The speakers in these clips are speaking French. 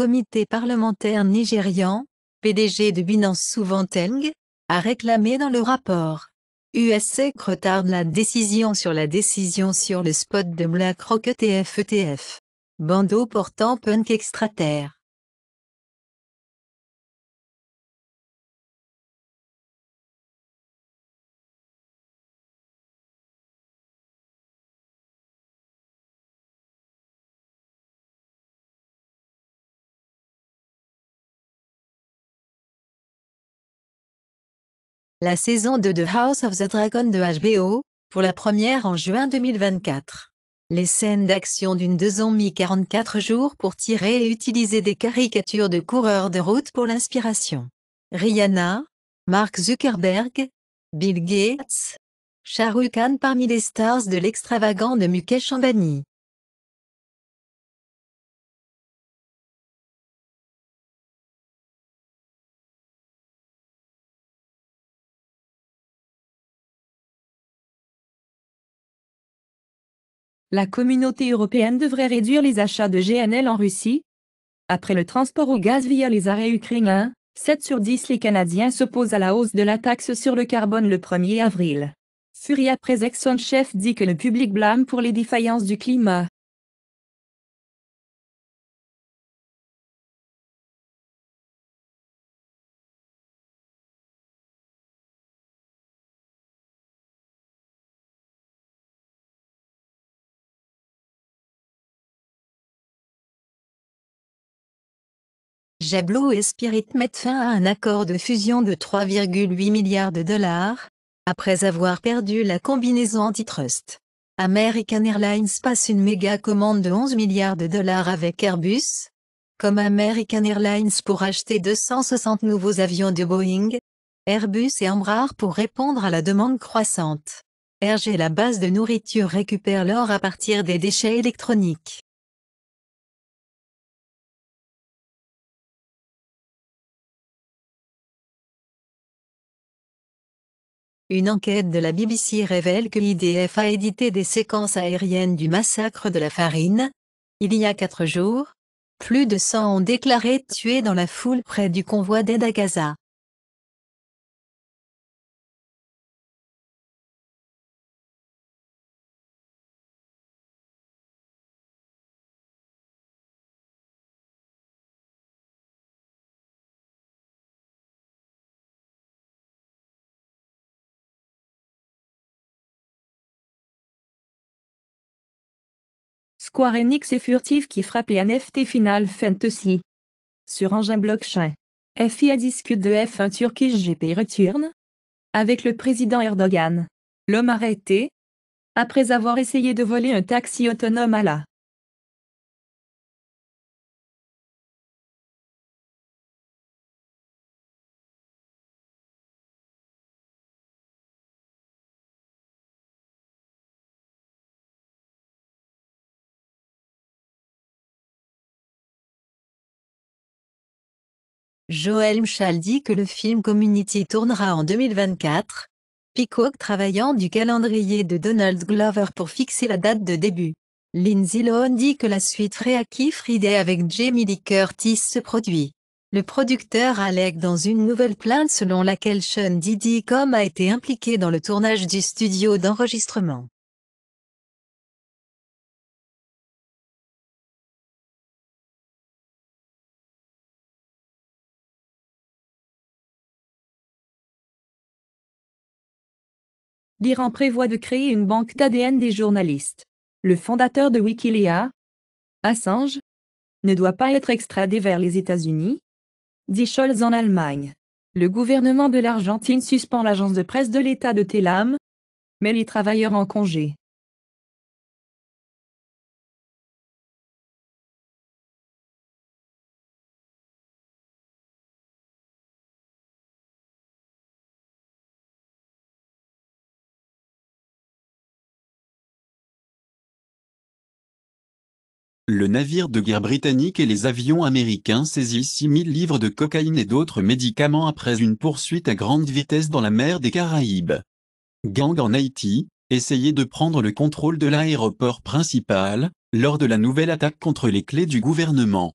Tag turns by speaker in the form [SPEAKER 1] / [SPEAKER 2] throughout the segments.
[SPEAKER 1] comité parlementaire nigérian, PDG de Binance Souventeng, a réclamé dans le rapport. USC retarde la décision sur la décision sur le spot de BlackRock ETF ETF. Bandeau portant Punk Extraterre. la saison 2 de House of the Dragon de HBO, pour la première en juin 2024. Les scènes d'action d'une deux ont mis 44 jours pour tirer et utiliser des caricatures de coureurs de route pour l'inspiration. Rihanna, Mark Zuckerberg, Bill Gates, Rukh Khan parmi les stars de l'extravagant
[SPEAKER 2] de Mukesh Ambani. La communauté européenne devrait réduire les achats de GNL en Russie.
[SPEAKER 3] Après le transport au gaz via les arrêts ukrainiens, 7 sur 10 les Canadiens s'opposent à la hausse de la taxe sur le carbone le 1er avril. Furia après Chef dit que le public
[SPEAKER 2] blâme pour les défaillances du climat.
[SPEAKER 1] Jablo et Spirit mettent fin à un accord de fusion de 3,8 milliards de dollars, après avoir perdu la combinaison antitrust. American Airlines passe une méga commande de 11 milliards de dollars avec Airbus, comme American Airlines pour acheter 260 nouveaux avions de Boeing, Airbus et Embraer pour répondre à la demande croissante. RG la base de nourriture récupère l'or à partir des déchets électroniques. Une enquête de la BBC révèle que l'IDF a édité des séquences aériennes du massacre de la farine. Il y a quatre jours, plus de 100 ont déclaré tués dans la foule près du convoi d'aide à Gaza.
[SPEAKER 2] Square Enix est furtif qui frappe les NFT Final Fantasy.
[SPEAKER 3] Sur engin blockchain. FIA discute de F1 Turkish GP Return.
[SPEAKER 2] Avec le président Erdogan. L'homme arrêté. Après avoir essayé de voler un taxi autonome à la
[SPEAKER 1] Joel Mchal dit que le film Community tournera en 2024. Peacock travaillant du calendrier de Donald Glover pour fixer la date de début. Lindsay Lohan dit que la suite Reaki Friday avec Jamie Lee Curtis se produit. Le producteur allègue dans une nouvelle plainte selon laquelle Sean Diddy Com a été impliqué dans le tournage du studio d'enregistrement.
[SPEAKER 2] l'Iran prévoit de créer une banque d'ADN des journalistes.
[SPEAKER 3] Le fondateur de Wikileaks, Assange, ne doit pas être extradé vers les États-Unis, dit Scholz en Allemagne. Le gouvernement de l'Argentine
[SPEAKER 2] suspend l'agence de presse de l'État de Telam, mais les travailleurs en congé.
[SPEAKER 4] le navire de guerre britannique et les avions américains saisissent 6000 livres de cocaïne et d'autres médicaments après une poursuite à grande vitesse dans la mer des Caraïbes. Gang en Haïti, essayait de prendre le contrôle de l'aéroport principal, lors de la nouvelle attaque contre les clés du gouvernement.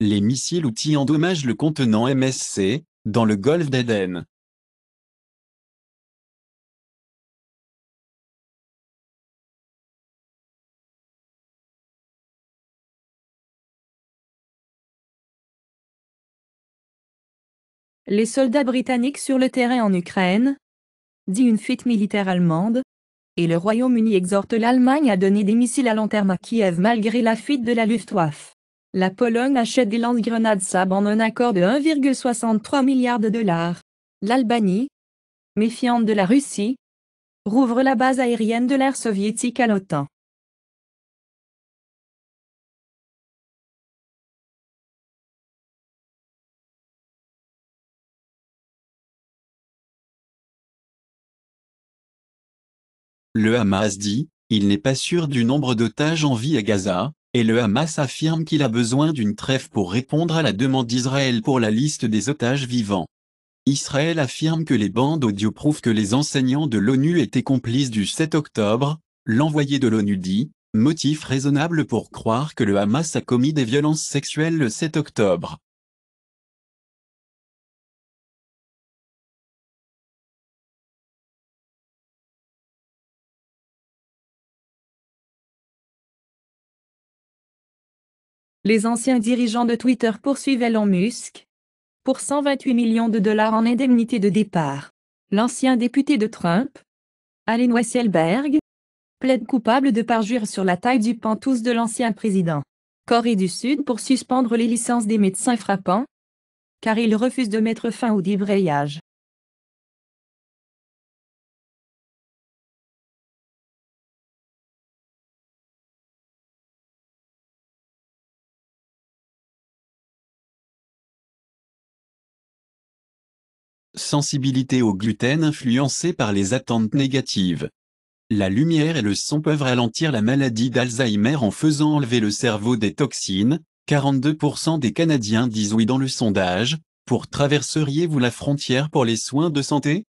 [SPEAKER 4] Les missiles outils endommagent le contenant MSC, dans le golfe d'Aden.
[SPEAKER 2] Les soldats britanniques sur le terrain en
[SPEAKER 3] Ukraine dit une fuite militaire allemande, et le Royaume-Uni exhorte l'Allemagne à donner des missiles à long terme à Kiev malgré la fuite de la Luftwaffe. La Pologne achète des lance-grenades Sab en un accord de 1,63 milliard de dollars. L'Albanie,
[SPEAKER 2] méfiante de la Russie, rouvre la base aérienne de l'ère soviétique à l'OTAN.
[SPEAKER 4] Le Hamas dit, il n'est pas sûr du nombre d'otages en vie à Gaza, et le Hamas affirme qu'il a besoin d'une trêve pour répondre à la demande d'Israël pour la liste des otages vivants. Israël affirme que les bandes audio prouvent que les enseignants de l'ONU étaient complices du 7 octobre, l'envoyé de l'ONU dit, motif raisonnable pour croire que le Hamas a commis des violences sexuelles le 7
[SPEAKER 2] octobre. les anciens dirigeants de Twitter
[SPEAKER 3] poursuivent Elon Musk pour 128 millions de dollars en indemnité de départ. L'ancien député de Trump, Alain Weisselberg, plaide coupable de parjure sur la taille du pantoufle de l'ancien président. Corée du Sud pour suspendre les licences
[SPEAKER 2] des médecins frappants, car il refuse de mettre fin au débrayage. Sensibilité au
[SPEAKER 4] gluten influencée par les attentes négatives. La lumière et le son peuvent ralentir la maladie d'Alzheimer en faisant enlever le cerveau des toxines. 42% des Canadiens disent oui dans le sondage. Pour traverseriez-vous la frontière pour les soins de santé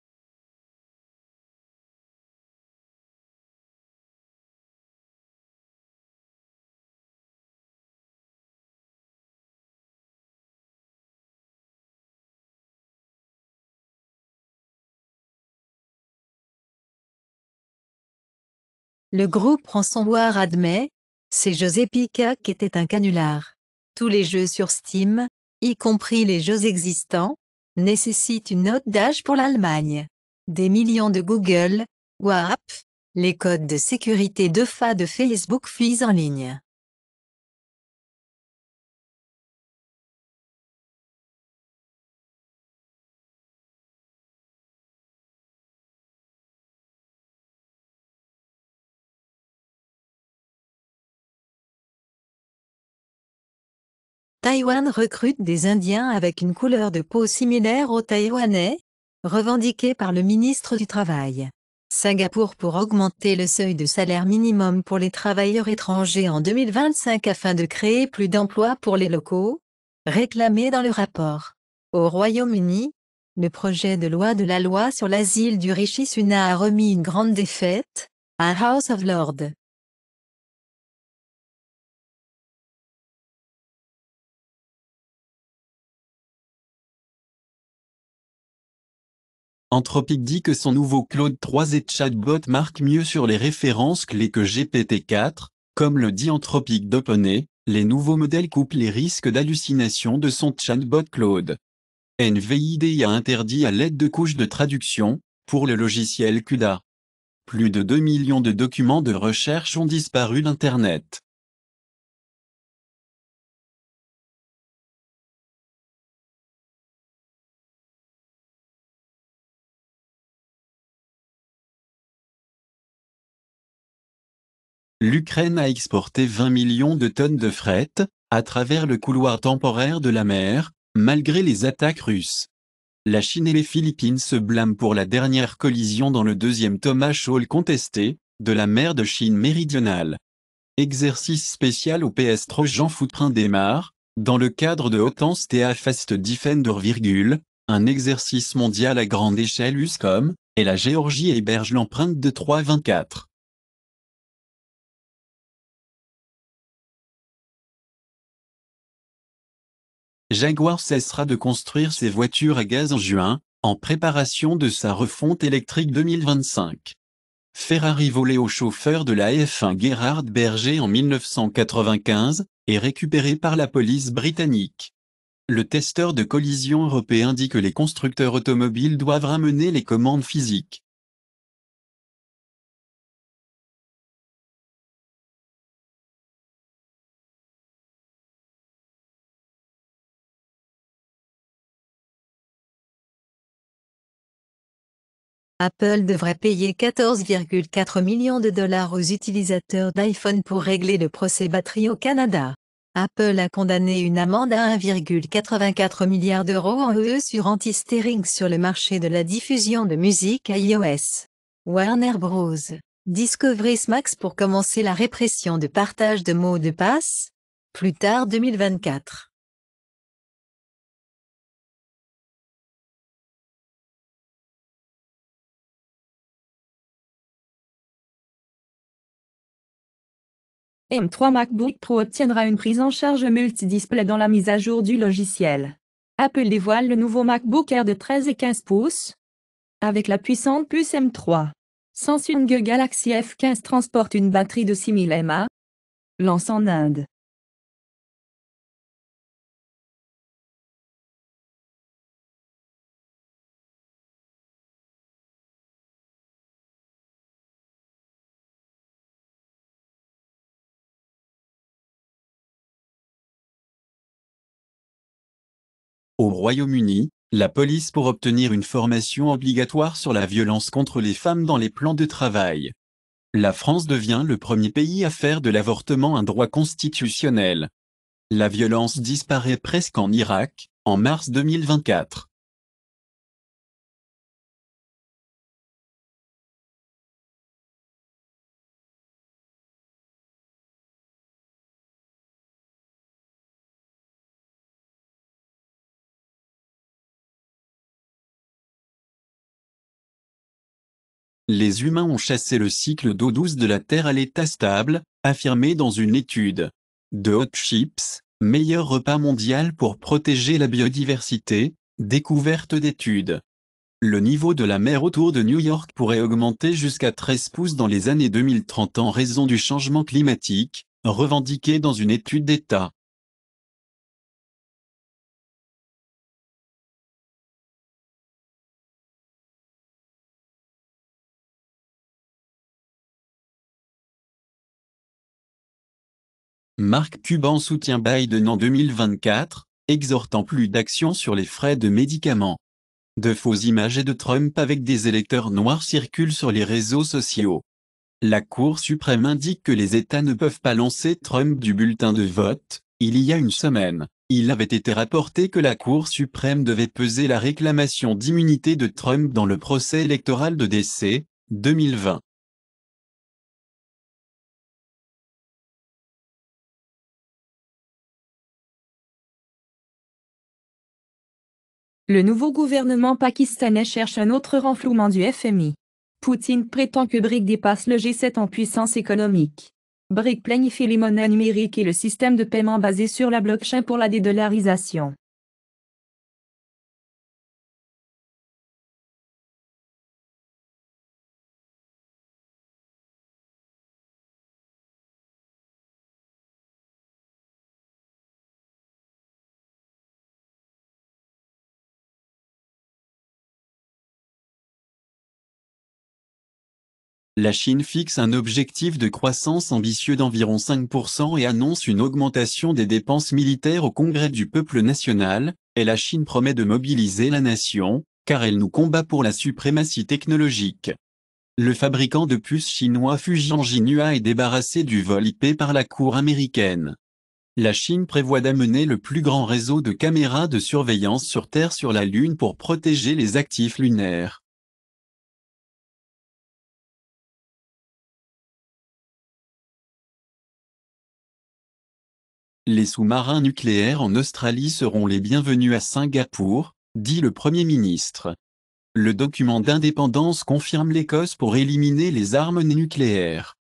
[SPEAKER 2] Le groupe
[SPEAKER 1] Ransomware admet, c'est José Pica qui était un canular. Tous les jeux sur Steam, y compris les jeux existants, nécessitent une note d'âge pour l'Allemagne. Des millions de Google, WAP, les codes de sécurité de FA
[SPEAKER 2] de Facebook fuient en ligne. Taïwan
[SPEAKER 1] recrute des Indiens avec une couleur de peau similaire aux Taïwanais, revendiquée par le ministre du Travail. Singapour pour augmenter le seuil de salaire minimum pour les travailleurs étrangers en 2025 afin de créer plus d'emplois pour les locaux, réclamé dans le rapport. Au Royaume-Uni, le projet de loi de la loi sur l'asile du Rishi Sunak a remis une grande défaite, à House of Lords.
[SPEAKER 2] Anthropic
[SPEAKER 4] dit que son nouveau Claude 3 et chatbot marque mieux sur les références clés que GPT-4. Comme le dit Anthropic d'OpenAI, les nouveaux modèles coupent les risques d'hallucination de son chatbot Claude. NVIDIA a interdit à l'aide de couches de traduction, pour le logiciel CUDA. Plus de 2 millions de documents de recherche ont
[SPEAKER 2] disparu d'Internet.
[SPEAKER 4] l'Ukraine a exporté 20 millions de tonnes de fret, à travers le couloir temporaire de la mer, malgré les attaques russes. La Chine et les Philippines se blâment pour la dernière collision dans le deuxième Thomas Shoal contesté, de la mer de Chine méridionale. Exercice spécial au PS3 Jean Foutrin démarre, dans le cadre de Otan's Fast Defender, un exercice mondial à grande échelle USCOM, et la Géorgie héberge l'empreinte de 324. Jaguar cessera de construire ses voitures à gaz en juin, en préparation de sa refonte électrique 2025. Ferrari volé au chauffeur de la F1 Gerhard Berger en 1995 est récupéré par la police britannique. Le testeur de collision européen dit que les constructeurs automobiles doivent ramener les
[SPEAKER 2] commandes physiques.
[SPEAKER 1] Apple devrait payer 14,4 millions de dollars aux utilisateurs d'iPhone pour régler le procès batterie au Canada. Apple a condamné une amende à 1,84 milliard d'euros en UE sur anti-steering sur le marché de la diffusion de musique iOS. Warner Bros. Discovery Smax pour commencer la répression de partage de mots de passe, plus tard 2024.
[SPEAKER 2] M3 MacBook Pro obtiendra une prise en charge multidisplay dans la mise à jour du
[SPEAKER 3] logiciel. Apple dévoile le nouveau MacBook Air de 13 et 15 pouces avec la puissante puce M3. Samsung Galaxy F15 transporte une batterie de 6000
[SPEAKER 2] mAh. Lance en Inde.
[SPEAKER 4] Au Royaume-Uni, la police pour obtenir une formation obligatoire sur la violence contre les femmes dans les plans de travail. La France devient le premier pays à faire de l'avortement un droit constitutionnel. La violence disparaît presque en Irak, en mars 2024. les humains ont chassé le cycle d'eau douce de la Terre à l'état stable, affirmé dans une étude. De Hot Chips, meilleur repas mondial pour protéger la biodiversité, découverte d'études. Le niveau de la mer autour de New York pourrait augmenter jusqu'à 13 pouces dans les années 2030 en raison du changement climatique, revendiqué dans une étude d'État. Marc Cuban soutient Biden en 2024, exhortant plus d'action sur les frais de médicaments. De fausses images de Trump avec des électeurs noirs circulent sur les réseaux sociaux. La Cour suprême indique que les États ne peuvent pas lancer Trump du bulletin de vote. Il y a une semaine, il avait été rapporté que la Cour suprême devait peser la réclamation d'immunité de Trump dans le procès électoral de décès, 2020.
[SPEAKER 2] Le nouveau gouvernement pakistanais cherche un autre renflouement
[SPEAKER 3] du FMI. Poutine prétend que BRIC dépasse le G7 en puissance économique. BRIC planifie les monnaies numériques et le système de paiement basé sur la blockchain pour la dédollarisation.
[SPEAKER 4] la Chine fixe un objectif de croissance ambitieux d'environ 5% et annonce une augmentation des dépenses militaires au Congrès du peuple national, et la Chine promet de mobiliser la nation, car elle nous combat pour la suprématie technologique. Le fabricant de puces chinois Fujian Jinhua est débarrassé du vol IP par la Cour américaine. La Chine prévoit d'amener le plus grand réseau de caméras de surveillance sur Terre sur la Lune pour protéger les actifs lunaires. Les sous-marins nucléaires en Australie seront les bienvenus à Singapour, dit le Premier ministre. Le document d'indépendance confirme l'Écosse pour éliminer les armes nucléaires.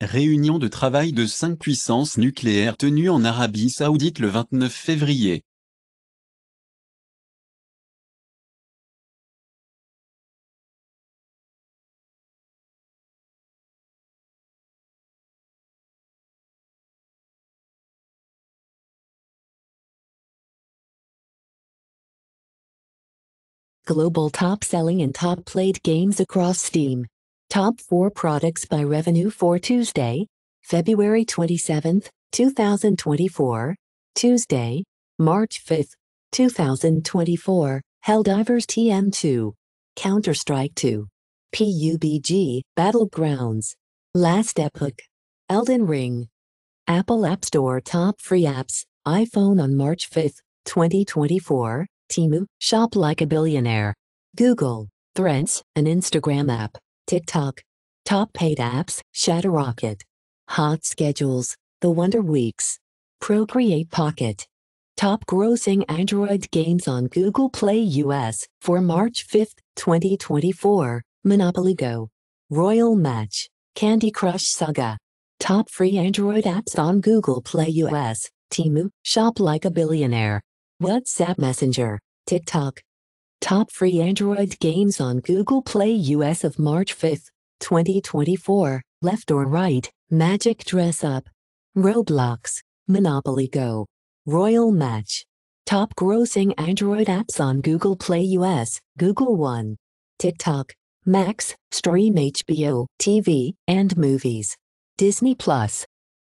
[SPEAKER 4] Réunion de travail de cinq puissances nucléaires tenue en Arabie saoudite le 29 février.
[SPEAKER 5] Global top selling and top played games across Steam. Top 4 products by revenue for Tuesday, February 27, 2024. Tuesday, March 5, 2024. Helldivers TM2. Counter Strike 2. PUBG, Battlegrounds. Last Epoch. Elden Ring. Apple App Store Top Free Apps, iPhone on March 5, 2024. Timu, shop like a billionaire. Google, Threads, an Instagram app, TikTok. Top paid apps, Rocket, Hot schedules, The Wonder Weeks. Procreate Pocket. Top grossing Android games on Google Play US for March 5, 2024, Monopoly Go. Royal Match, Candy Crush Saga. Top free Android apps on Google Play US, Timu, Shop Like a Billionaire. WhatsApp Messenger, TikTok. Top free Android games on Google Play US of March 5, 2024, left or right, Magic Dress Up. Roblox, Monopoly Go, Royal Match. Top grossing Android apps on Google Play US, Google One, TikTok, Max, Stream HBO, TV, and Movies. Disney Plus.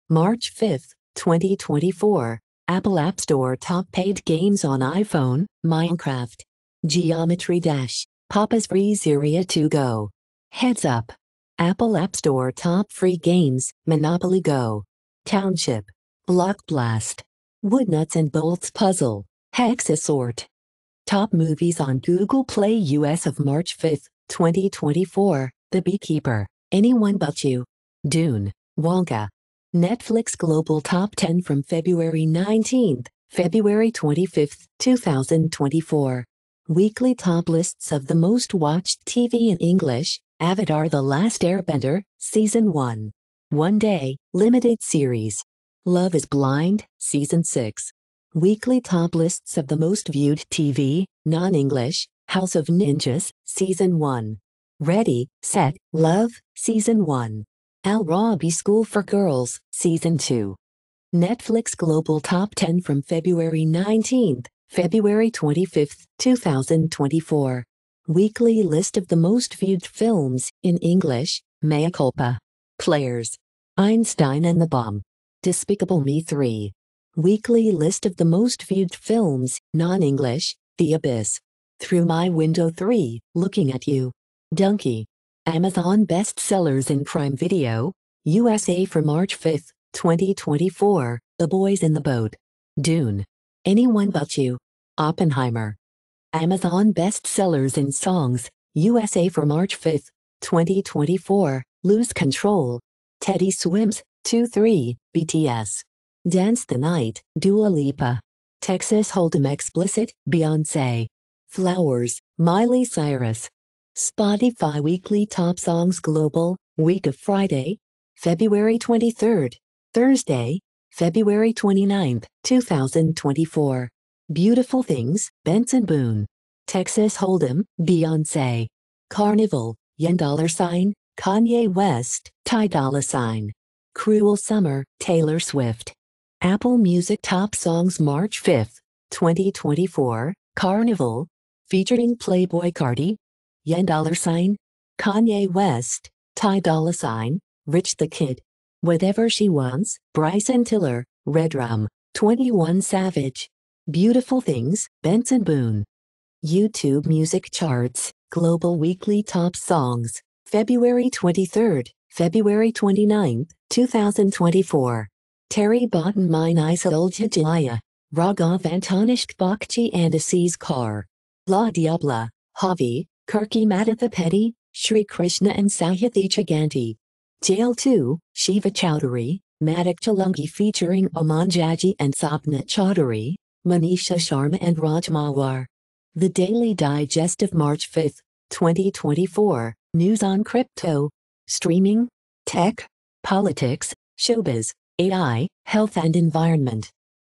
[SPEAKER 5] March 5, 2024. Apple App Store top paid games on iPhone, Minecraft. Geometry Dash, Papa's Free Zeria 2 Go. Heads up. Apple App Store top free games, Monopoly Go. Township. Block Blast. Woodnuts and Bolts Puzzle. Hexasort. Top movies on Google Play US of March 5, 2024, The Beekeeper, Anyone But You. Dune, Wonka, Netflix Global Top 10 from February 19, February 25, 2024. Weekly top lists of the most watched TV in English, Avatar The Last Airbender, Season 1. One Day, Limited Series. Love is Blind, Season 6. Weekly top lists of the most viewed TV, non-English, House of Ninjas, Season 1. Ready, Set, Love, Season 1. Al Rabi School for Girls, Season 2. Netflix Global Top 10 from February 19, February 25, 2024. Weekly list of the most viewed films in English, Mea Culpa. Players. Einstein and the Bomb. Despicable Me 3. Weekly list of the most viewed films, non-English, The Abyss. Through My Window 3, Looking at You. Donkey. Amazon bestsellers in Prime Video, USA for March 5, 2024, The Boys in the Boat, Dune, Anyone But You, Oppenheimer. Amazon bestsellers in Songs, USA for March 5, 2024, Lose Control, Teddy Swims, 2-3, BTS. Dance the Night, Dua Lipa. Texas Hold'em Explicit, Beyonce. Flowers, Miley Cyrus. Spotify Weekly Top Songs Global, week of Friday, February 23rd, Thursday, February 29th, 2024. Beautiful Things, Benson Boone. Texas Hold'em, Beyonce. Carnival, Yen Dollar Sign, Kanye West, Ty Dolla Sign. Cruel Summer, Taylor Swift. Apple Music Top Songs March 5th, 2024, Carnival. Featuring Playboy Cardi, Yen dollar sign? Kanye West, Ty Dolla Sign, Rich the Kid. Whatever she wants, Bryson Tiller, Redrum, 21 Savage. Beautiful Things, Benson Boone. YouTube Music Charts, Global Weekly Top Songs, February twenty third, February 29th, 2024. Terry Botten Mein Isolja Jaya, Raghav Antonishk Bakchi and Assis Kar. La Diabla, Javi, Kirki Petty, Sri Krishna and Sahithi Chaganti. Jail 2, Shiva Chowdhury, Madak Chalungi featuring Oman Jaji and Sapna Chaudhary, Manisha Sharma and Raj Mawar. The Daily Digest of March 5, 2024, News on Crypto, Streaming, Tech, Politics, Showbiz,
[SPEAKER 2] AI, Health and Environment.